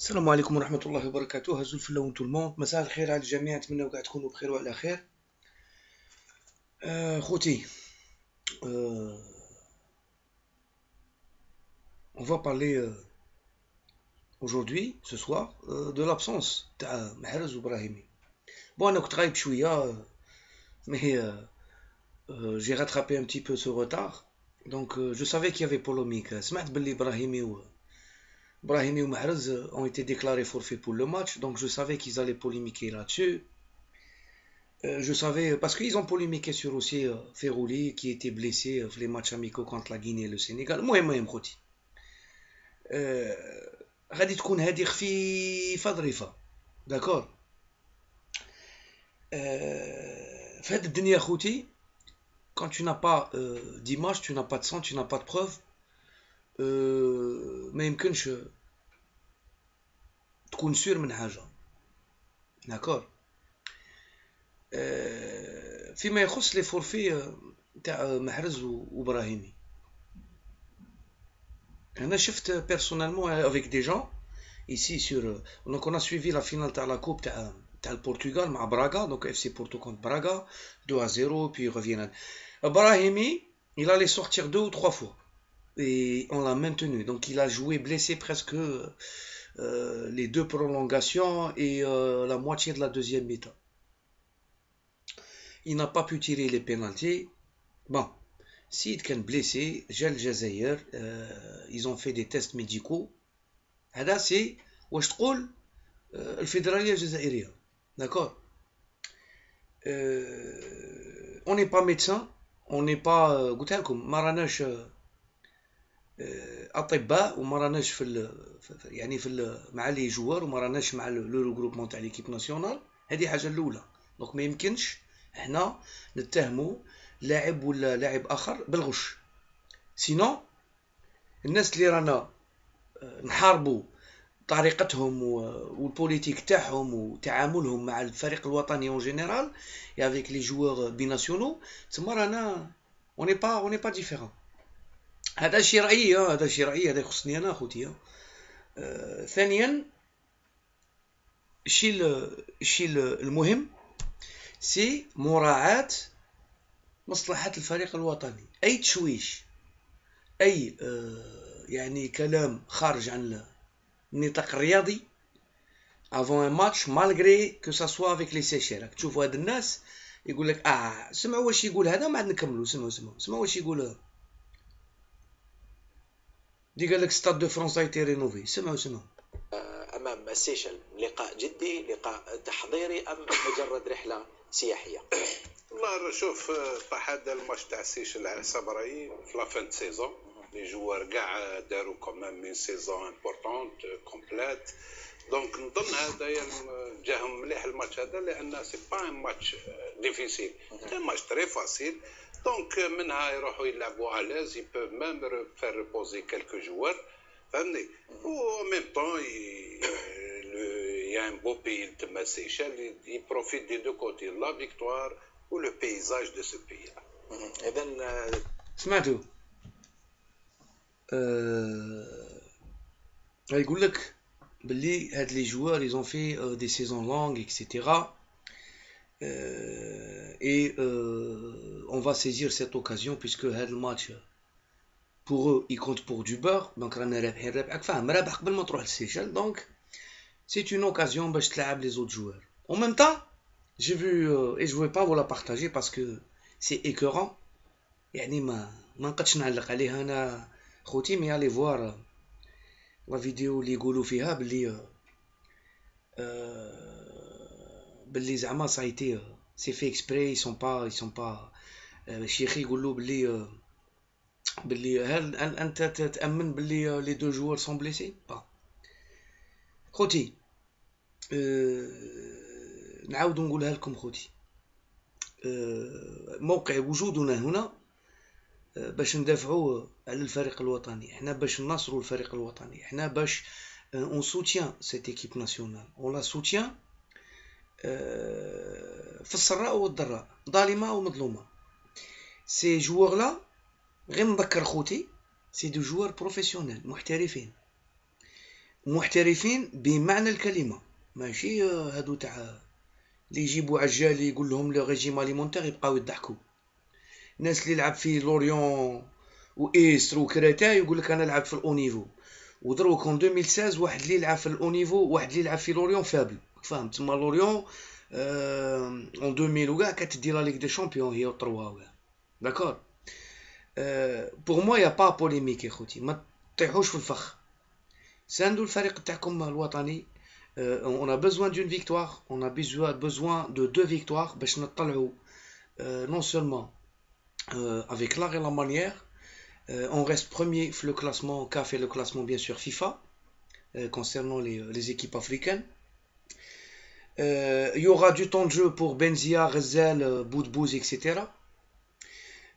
Salam alaikum wa rahmatullahi wa barakatuh, hassouf tout le monde. Massa al-khirah al-jamayat, maintenant, vous avez vu le Khouti, euh, on va parler euh, aujourd'hui, ce soir, euh, de l'absence de Maharaz Ibrahimi. Bon, on a eu le travail de mais j'ai rattrapé un petit peu ce retard. Donc, je savais qu'il y avait Paul Omika. Brahimi ou Mahrez ont été déclarés forfaits pour le match, donc je savais qu'ils allaient polémiquer là-dessus. Euh, je savais, parce qu'ils ont polémiqué sur aussi euh, qui était blessé euh, les matchs amicaux contre la Guinée et le Sénégal. Moi, moi, Khoti. غادي تكون هذه خفيفه ظريفه quand tu n'as pas d'image tu n'as pas de sang tu n'as pas de preuve ما يمكنش تكون سور من حاجه داكور فيما يخص لي فورفي تاع محرز وابراهيمي هنا شفت بيرسونالمون افيك دي جون ici sur donc on a suivi la finale de la coupe de le Portugal مع Braga donc FC Porto contre Braga 2 à 0 puis ils reviennent Brahimi il allait sortir deux ou trois fois et on l'a maintenu. Donc il a joué blessé presque euh, les deux prolongations et euh, la moitié de la deuxième mi-temps. Il n'a pas pu tirer les pénalités Bon, Sid blessé, Gel euh, ils ont fait des tests médicaux. Là, c'est, واش le الفيدراليه الجزائريه d'accord on n'est pas médecin on n'est pas قلت comme maranache اطباء وما راناش في يعني في مع لي جوار وما راناش مع لو غروبمون تاع ليكيب ناسيونال هذه حاجه الاولى دونك ما يمكنش هنا نتهموا لاعب ولا لاعب اخر بالغش سينو الناس اللي رانا آه، نحاربوا طريقتهم والبوليتيك تاعهم وتعاملهم مع الفريق الوطني اون جينيرال افيك لي جوار بيناسيونو تما رانا اوني با اوني با ديفيرون هذا شيء رايي آه، هذا شيء رايي هذا يخصني انا اخوتي آه. آه، ثانيا الشيء الشيء المهم سي مراعاة مصلحة الفريق الوطني أي تشويش أي يعني كلام خارج عن النطاق الرياضي افون ان ماتش مالغري كو سا سوا افيك لي سيشير تشوفوا هاد الناس يقول لك اه سمعوا واش يقول هذا ما عاد نكملوا سمعوا سمعوا سمعوا واش يقول دي قال لك ستاد دو اي تي رينوفي سمعوا سمعوا آه، امام سيشل لقاء جدي لقاء تحضيري ام مجرد رحله سياحيه والله شوف آه، طاح هذا الماتش تاع سيشل على رايي في لافان سيزون لي جوار كاع داروا كومام euh، من سيزون امبورطونت كومبليت دونك نظن هذا آه، جاهم مليح الماتش هذا لان سي با ان ماتش ديفيسيل ان ماتش تري فاسيل donc que ils peuvent même faire reposer quelques joueurs en même temps euh, il y a un beau pays de il profite des deux côtés la victoire ou le paysage de ce pays là mm-hmm. eh ben, euh سمعتوا يقول لك بلي هاد les joueurs ils ont fait euh, des saisons longues etc euh, et euh, on va saisir cette occasion puisque le match pour eux il compte pour du beurre donc c'est une occasion bah, les autres joueurs en même temps j'ai vu euh, et je vais pas vous la partager parce que c'est écœurant et ما ما نقدش نعلق عليها انا les مي les euh, euh, ben, ça a فيديو اللي يقولوا فيها a été c'est ils sont pas ils sont pas آه، الشيخ يقول له بلي آه، بلي هل انت تامن بلي آه، لي دو جوار سون بليسي با خوتي نعاود نقولها لكم خوتي موقع وجودنا هنا باش ندافعوا على الفريق الوطني احنا باش ننصروا الفريق الوطني احنا باش اون سوتيان سيت ايكيب ناسيونال اون لا سوتيان في السراء والضراء ظالمه ومظلومه سي جوار لا غير نذكر خوتي سي دو جوار بروفيسيونيل محترفين محترفين بمعنى الكلمه ماشي هادو تاع اللي يجيبوا عجال يقول لهم لو ريجيم اليمونتير يبقاو يضحكوا الناس اللي يلعب في لوريون وايستر وكريتا يقول لك انا نلعب في الاونيفو ودروك اون 2016 واحد اللي يلعب في الاونيفو واحد اللي يلعب في لوريون فابل فاهم تما لوريون اون 2000 وكاع كتدي لا ليغ دي شامبيون هي و 3 D'accord euh, Pour moi, il n'y a pas de polémique, Euh, on a besoin d'une victoire, on a besoin de deux victoires, euh, non seulement euh, avec l'art et la manière, euh, on reste premier le classement, qu'a fait le classement bien sûr FIFA, concernant les, les, équipes africaines. Il y aura du temps de jeu pour Benzia, Rezel, Boudbouz, etc.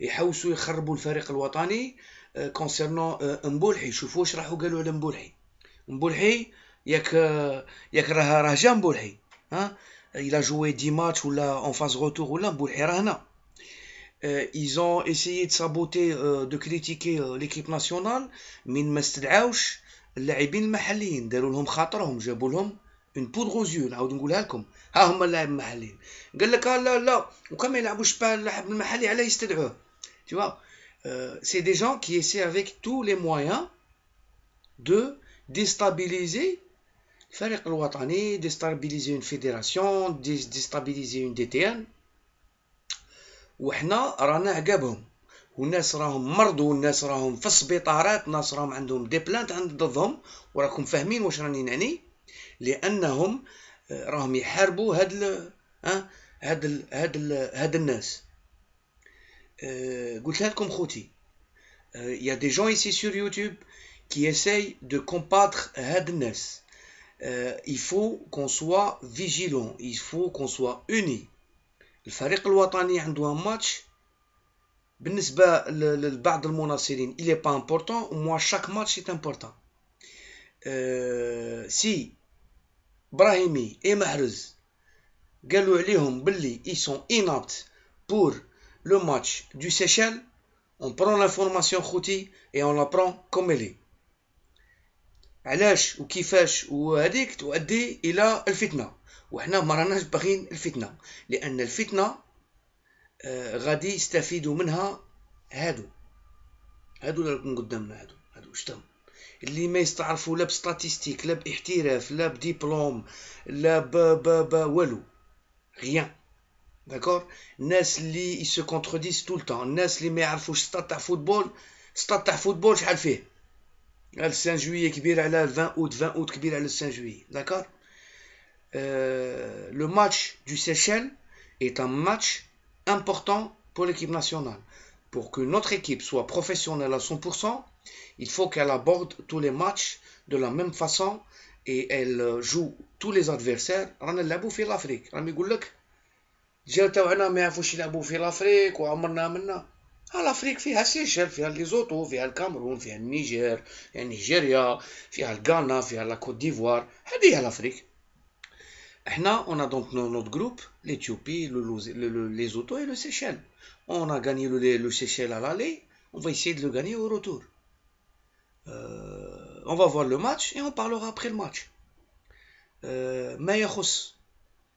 يحوسوا يخربوا الفريق الوطني كونسيرنون آه، آه، مبولحي شوفوا واش راحوا قالوا على مبولحي مبولحي ياك ياك راه راه جا مبولحي ها الا جوي دي ماتش ولا اون فاز روتور ولا مبولحي راه هنا آه، ils ont essayé de saboter de critiquer l'équipe nationale min ma استدعاوش اللاعبين المحليين داروا لهم خاطرهم جابوا لهم اون بودغ او زيو نعاود نقولها لكم ها هما اللاعب المحليين قال لك لا لا وكان يلعبوش يلعبوش اللاعب المحلي على يستدعوه Tu vois, euh, c'est des gens qui essaient avec tous les moyens de déstabiliser le fabricant du pays, de déstabiliser une fédération, de déstabiliser une DTN. Et nous, nous les remercions. Les gens sont morts, les gens sont en retard, les gens ont des plaintes contre eux, et vous allez comprendre ce que je veux dire. Parce qu'ils vont se battre contre ces gens-là. Euh, euh, il y a des gens ici sur YouTube qui essayent de combattre hadness euh, il faut qu'on soit vigilant il faut qu'on soit unis le الوطني عنده un match le لبعض المناصرين il est pas important moi chaque match est important si Brahimi et Mahrez قالوا عليهم ils sont inaptes pour le match du Seychelles, on prend l'information Khouti et on la prend comme elle est. علاش وكيفاش وهذيك تؤدي الى الفتنه وحنا ما راناش باغيين الفتنه لان الفتنه غادي يستفيدوا منها هادو هادو اللي راكم قدامنا هادو هادو شتم اللي ما يستعرفوا لا بستاتيستيك لا باحتراف لا بديبلوم لا با با با والو غيان D'accord Nesli, ils se contredisent tout le temps. Nesli, mais il stata football. Stata football, je Elle Le 5 juillet, qui le 20 août, 20 août, le 5 juillet. D'accord euh, Le match du Seychelles est un match important pour l'équipe nationale. Pour que notre équipe soit professionnelle à 100%, il faut qu'elle aborde tous les matchs de la même façon et elle joue tous les adversaires. On a l'abou l'Afrique. On a j'ai dit qu'il n'y avait pas d'abou dans l'Afrique. On a l'Afrique. L'Afrique, il y a le Seychelles, les le Cameroun, le Niger, le Nigeria, le Ghana, la Côte d'Ivoire. C'est l'Afrique. On a donc notre groupe, l'Éthiopie, les autos et le Sénégal. On a gagné le Sénégal à l'aller. On va essayer de le gagner au retour. Euh, on va voir le match et on parlera après le match. Mais il y a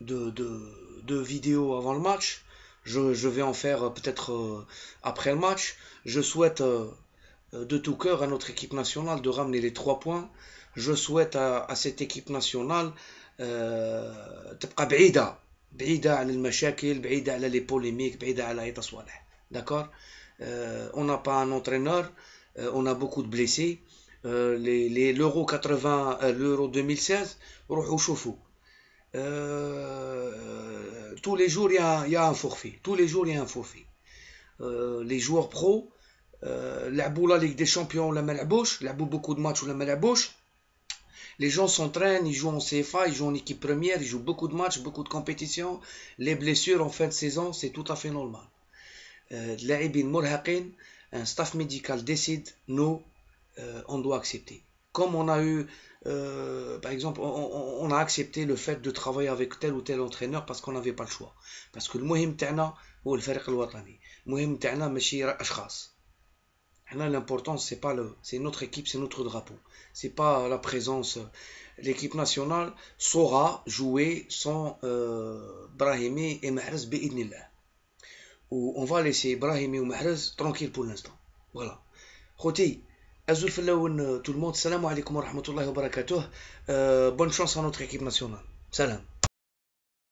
de, de, vidéos avant le match. Je, vais en faire euh, peut-être euh, après le match. Je souhaite euh, de tout cœur à notre équipe nationale de ramener les trois points. Je souhaite à, cette équipe nationale تبقى بعيدة à les المشاكل بعيدة على les polémiques على D'accord on n'a pas un entraîneur on a beaucoup de blessés les l'euro 80 l'euro 2016 روحوا شوفوا euh, tous les jours, il y, a, un forfait. Tous les jours, il y a un forfait. Euh, les joueurs pro, euh, la boule la Ligue des Champions, la la bouche, la boule beaucoup de matchs, la la bouche. Les gens s'entraînent, ils jouent en CFA, ils jouent en équipe première, ils jouent beaucoup de matchs, beaucoup de compétitions. Les blessures en fin de saison, c'est tout à fait normal. un staff médical décide, nous, on doit accepter comme on a eu, euh, par exemple, on, a accepté le fait de travailler avec tel ou tel entraîneur parce qu'on n'avait pas le choix. Parce que le مهم ou le le الوطني، المهم تاعنا ماشي Là, l'importance c'est pas le, c'est notre équipe, c'est notre drapeau. C'est pas la présence. L'équipe nationale saura jouer sans euh, Brahimi et Mahrez, bi'idnillah. Ou on va laisser Brahimi ou Mahrez tranquille pour l'instant. Voilà. Khoti, ازول في الاول تو السلام عليكم ورحمه الله وبركاته بون شونس ا نوتر ايكيب ناسيونال سلام